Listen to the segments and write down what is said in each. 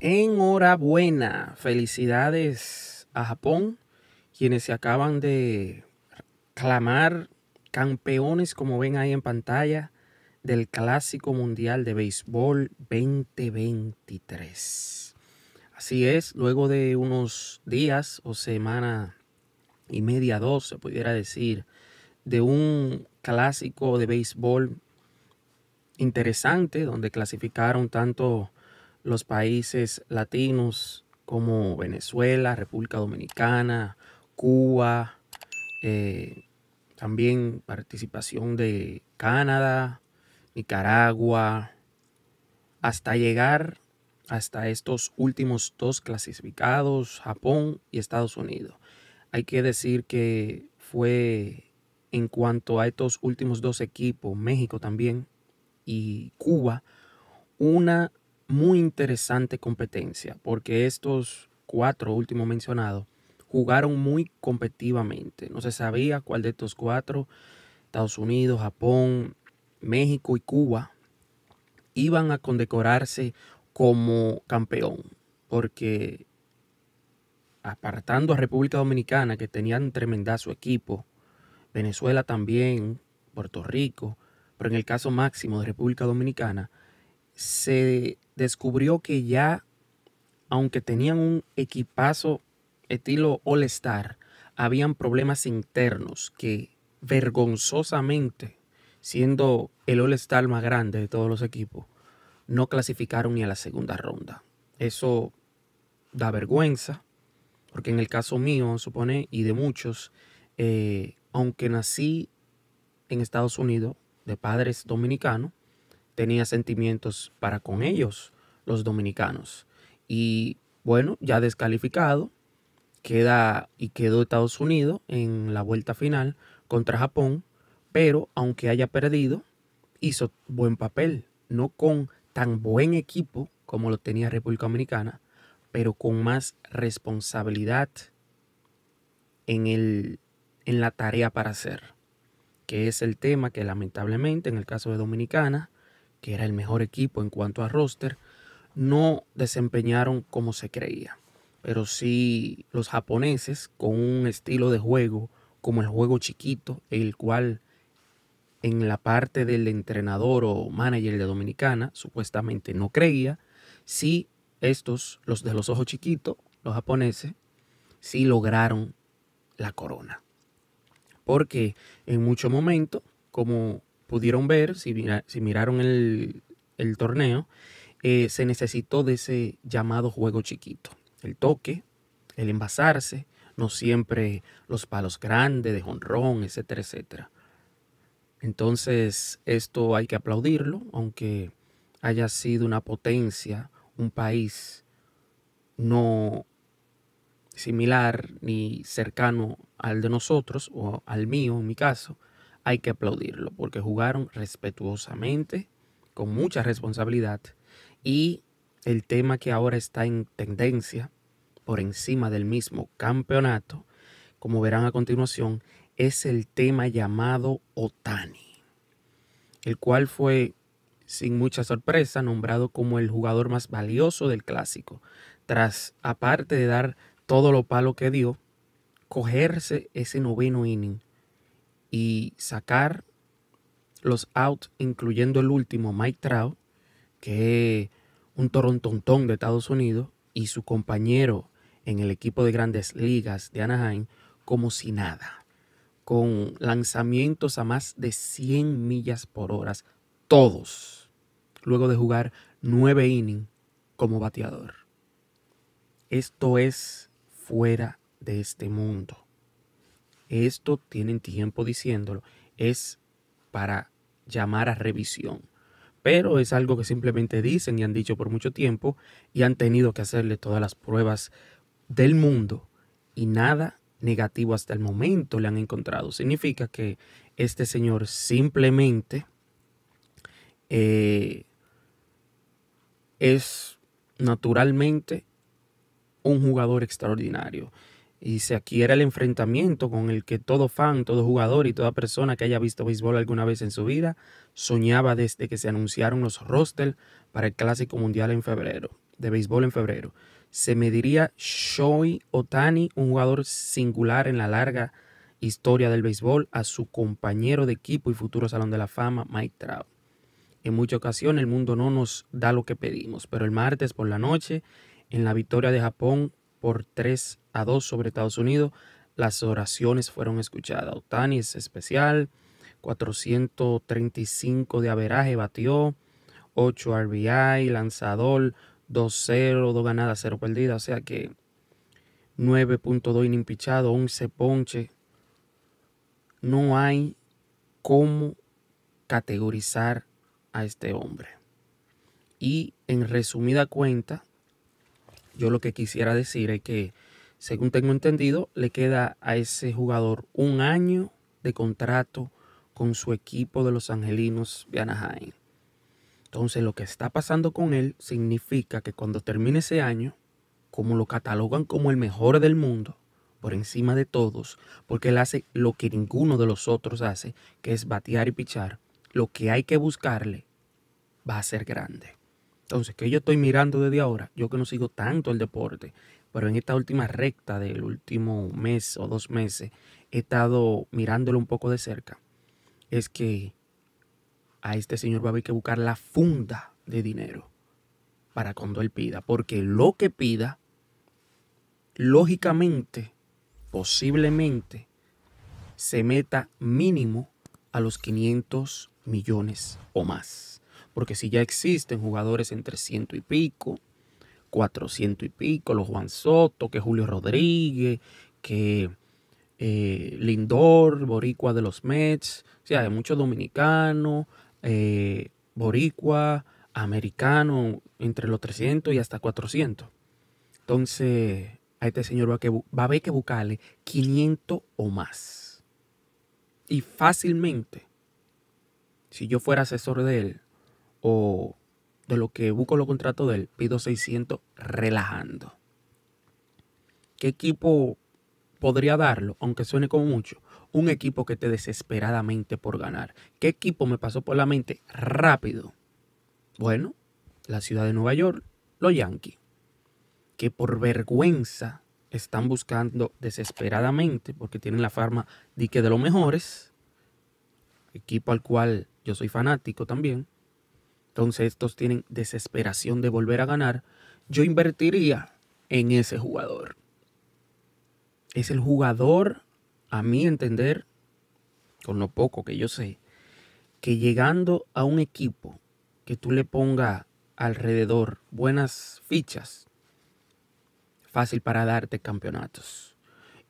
Enhorabuena, felicidades a Japón, quienes se acaban de clamar campeones, como ven ahí en pantalla, del Clásico Mundial de Béisbol 2023. Así es, luego de unos días o semana y media, dos, se pudiera decir, de un clásico de béisbol interesante donde clasificaron tanto los países latinos como Venezuela, República Dominicana, Cuba, eh, también participación de Canadá, Nicaragua, hasta llegar hasta estos últimos dos clasificados, Japón y Estados Unidos. Hay que decir que fue en cuanto a estos últimos dos equipos, México también, y Cuba una muy interesante competencia, porque estos cuatro últimos mencionados jugaron muy competitivamente. No se sabía cuál de estos cuatro, Estados Unidos, Japón, México y Cuba, iban a condecorarse como campeón, porque apartando a República Dominicana, que tenían tremenda su equipo, Venezuela también, Puerto Rico, pero en el caso máximo de República Dominicana, se descubrió que ya, aunque tenían un equipazo estilo All Star, habían problemas internos que vergonzosamente, siendo el All Star más grande de todos los equipos, no clasificaron ni a la segunda ronda. Eso da vergüenza, porque en el caso mío, supone, y de muchos, eh, aunque nací en Estados Unidos, de padres dominicanos, tenía sentimientos para con ellos, los dominicanos. Y bueno, ya descalificado, queda y quedó Estados Unidos en la vuelta final contra Japón, pero aunque haya perdido, hizo buen papel, no con tan buen equipo como lo tenía República Dominicana, pero con más responsabilidad en, en la tarea para hacer que es el tema que lamentablemente en el caso de Dominicana, que era el mejor equipo en cuanto a roster, no desempeñaron como se creía. Pero sí los japoneses con un estilo de juego como el juego chiquito, el cual en la parte del entrenador o manager de Dominicana supuestamente no creía, sí estos, los de los ojos chiquitos, los japoneses, sí lograron la corona. Porque en muchos momentos, como pudieron ver, si, si miraron el, torneo, eh, se necesitó de ese llamado juego chiquito. El toque, el envasarse, no siempre los palos grandes de jonrón, etcétera, etcétera. Entonces, esto hay que aplaudirlo, aunque haya sido una potencia, un país no similar ni cercano al de nosotros o al mío en mi caso, hay que aplaudirlo porque jugaron respetuosamente, con mucha responsabilidad y el tema que ahora está en tendencia por encima del mismo campeonato, como verán a continuación, es el tema llamado Otani, el cual fue sin mucha sorpresa nombrado como el jugador más valioso del clásico, tras aparte de dar todo lo palo que dio, cogerse ese noveno inning y sacar los outs, incluyendo el último, Mike Trout, que es un torontontón de Estados Unidos, y su compañero en el equipo de grandes ligas de Anaheim, como si nada, con lanzamientos a más de 100 millas por hora, todos, luego de jugar nueve innings como bateador. Esto es fuera de este mundo. Esto tienen tiempo diciéndolo, es para llamar a revisión. Pero es algo que simplemente dicen y han dicho por mucho tiempo y han tenido que hacerle todas las pruebas del mundo y nada negativo hasta el momento le han encontrado. Significa que este señor simplemente eh, es naturalmente un jugador extraordinario. Y si aquí era el enfrentamiento con el que todo fan, todo jugador y toda persona que haya visto béisbol alguna vez en su vida soñaba desde que se anunciaron los roster para el Clásico Mundial en febrero, de béisbol en febrero. Se mediría Shoei Otani, un jugador singular en la larga historia del béisbol, a su compañero de equipo y futuro Salón de la Fama, Mike Trout. En muchas ocasiones el mundo no nos da lo que pedimos, pero el martes por la noche en la victoria de Japón por 3 a 2 sobre Estados Unidos. Las oraciones fueron escuchadas. Otani es especial, 435 de averaje batió, 8 RBI, lanzador, 2-0, 2 ganadas, 0 perdidas. O sea que 9.2 inimpichado, 11 ponche. No hay cómo categorizar a este hombre. Y en resumida cuenta, yo lo que quisiera decir es que, según tengo entendido, le queda a ese jugador un año de contrato con su equipo de los Angelinos de Anaheim. Entonces, lo que está pasando con él significa que cuando termine ese año, como lo catalogan como el mejor del mundo, por encima de todos, porque él hace lo que ninguno de los otros hace, que es batear y pichar, lo que hay que buscarle va a ser grande. Entonces, que yo estoy mirando desde ahora, yo que no sigo tanto el deporte, pero en esta última recta del último mes o dos meses he estado mirándolo un poco de cerca, es que a este señor va a haber que buscar la funda de dinero para cuando él pida, porque lo que pida, lógicamente, posiblemente, se meta mínimo a los 500 millones o más. Porque si ya existen jugadores entre ciento y pico, 400 y pico, los Juan Soto, que Julio Rodríguez, que eh, Lindor, Boricua de los Mets, o sea, hay muchos dominicanos, eh, Boricua, americano, entre los 300 y hasta 400. Entonces, a este señor va, va a haber que buscarle 500 o más. Y fácilmente, si yo fuera asesor de él, o de lo que busco los contratos de él, pido 600 relajando. ¿Qué equipo podría darlo? Aunque suene como mucho. Un equipo que esté desesperadamente por ganar. ¿Qué equipo me pasó por la mente? Rápido. Bueno, la ciudad de Nueva York, los Yankees. Que por vergüenza están buscando desesperadamente, porque tienen la farma de que de los mejores, equipo al cual yo soy fanático también, entonces estos tienen desesperación de volver a ganar, yo invertiría en ese jugador. Es el jugador, a mi entender, con lo poco que yo sé, que llegando a un equipo que tú le pongas alrededor buenas fichas, fácil para darte campeonatos.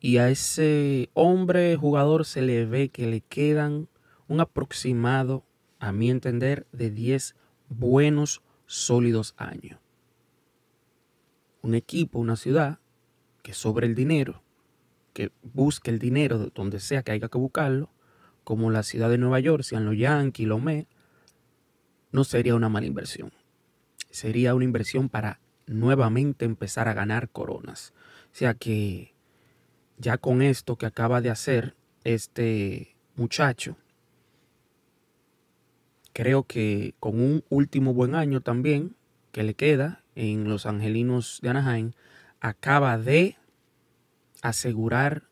Y a ese hombre jugador se le ve que le quedan un aproximado, a mi entender, de 10 buenos, sólidos años. Un equipo, una ciudad que sobre el dinero, que busque el dinero donde sea que haya que buscarlo, como la ciudad de Nueva York, sean los Yankees, los Mets, no sería una mala inversión. Sería una inversión para nuevamente empezar a ganar coronas. O sea que ya con esto que acaba de hacer este muchacho, creo que con un último buen año también que le queda en los Angelinos de Anaheim, acaba de asegurar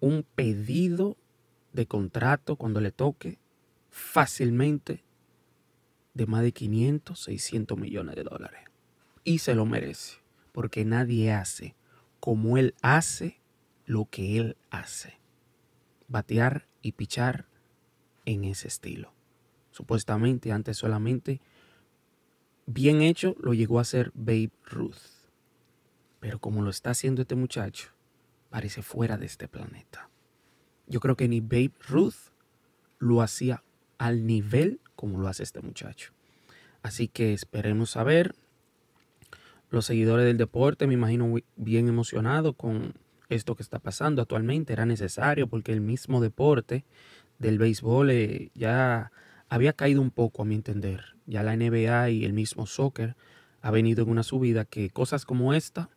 un pedido de contrato cuando le toque fácilmente de más de 500, 600 millones de dólares. Y se lo merece, porque nadie hace como él hace lo que él hace. Batear y pichar en ese estilo supuestamente, antes solamente, bien hecho lo llegó a hacer Babe Ruth. Pero como lo está haciendo este muchacho, parece fuera de este planeta. Yo creo que ni Babe Ruth lo hacía al nivel como lo hace este muchacho. Así que esperemos saber. Los seguidores del deporte, me imagino bien emocionados con esto que está pasando actualmente. Era necesario porque el mismo deporte del béisbol eh, ya había caído un poco a mi entender. Ya la NBA y el mismo soccer ha venido en una subida que cosas como esta,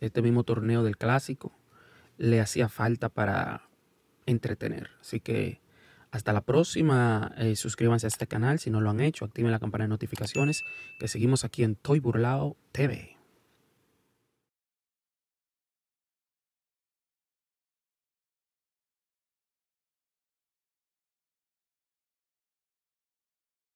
este mismo torneo del clásico, le hacía falta para entretener. Así que hasta la próxima, eh, suscríbanse a este canal si no lo han hecho, activen la campana de notificaciones, que seguimos aquí en Toy Burlao TV.